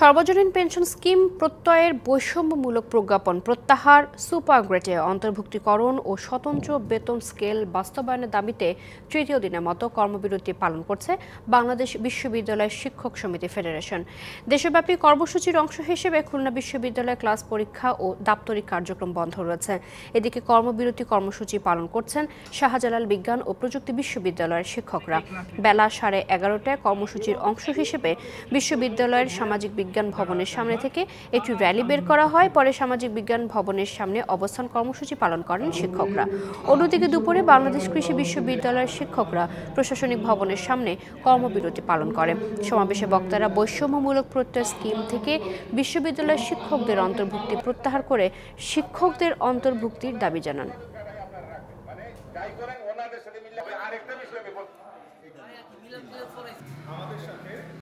সর্বজনীন pension scheme প্রত্যয়ের বৈষম্যমূলক প্রজ্ঞাপন প্রত্যাহার সুপারগ্রেটে অন্তর্ভুক্তিকরণ ও স্বতন্ত্র বেতন স্কেল বাস্তবায়নের দাবিতে তৃতীয় দিনের মতো কর্মবিরতি পালন করছে বাংলাদেশ বিশ্ববিদ্যালয় শিক্ষক সমিতি ফেডারেশন দেশব্যাপী কর্মসূচির অংশ হিসেবে খুলনা বিশ্ববিদ্যালয়ে ক্লাস পরীক্ষা ও দাপ্তরিক কার্যক্রম বন্ধ রয়েছে এদিকে কর্মবিরতি কর্মসূচি পালন করছেন শাহজালাল বিজ্ঞান ও প্রযুক্তি বিশ্ববিদ্যালয়ের শিক্ষকরা বেলা সাড়ে এগারোটায় কর্মসূচির অংশ হিসেবে বিশ্ববিদ্যালয়ের সামাজিক বিজ্ঞান বিজ্ঞান হ্যাঁ, ভবনের হ্যাঁ, সামনে হ্যাঁ। থেকে একটি র্যালি বের করা হয় পরে সামাজিক বিজ্ঞান ভবনের সামনে অবস্থান কর্মসূচি পালন করেন শিক্ষকরা অন্যদিকে দুপুরে বাংলাদেশ কৃষি বিশ্ববিদ্যালয়ের শিক্ষকরা প্রশাসনিক ভবনের সামনে কর্মবিরতি পালন করে সমাবেশে বক্তারা বৈষম্যমূলক প্রত্যয় স্কিম থেকে বিশ্ববিদ্যালয়ের শিক্ষকদের অন্তর্ভুক্তি প্রত্যাহার করে শিক্ষকদের অন্তর্ভুক্তির দাবি জানান আরেকটা বিষয় আমাদের সাথে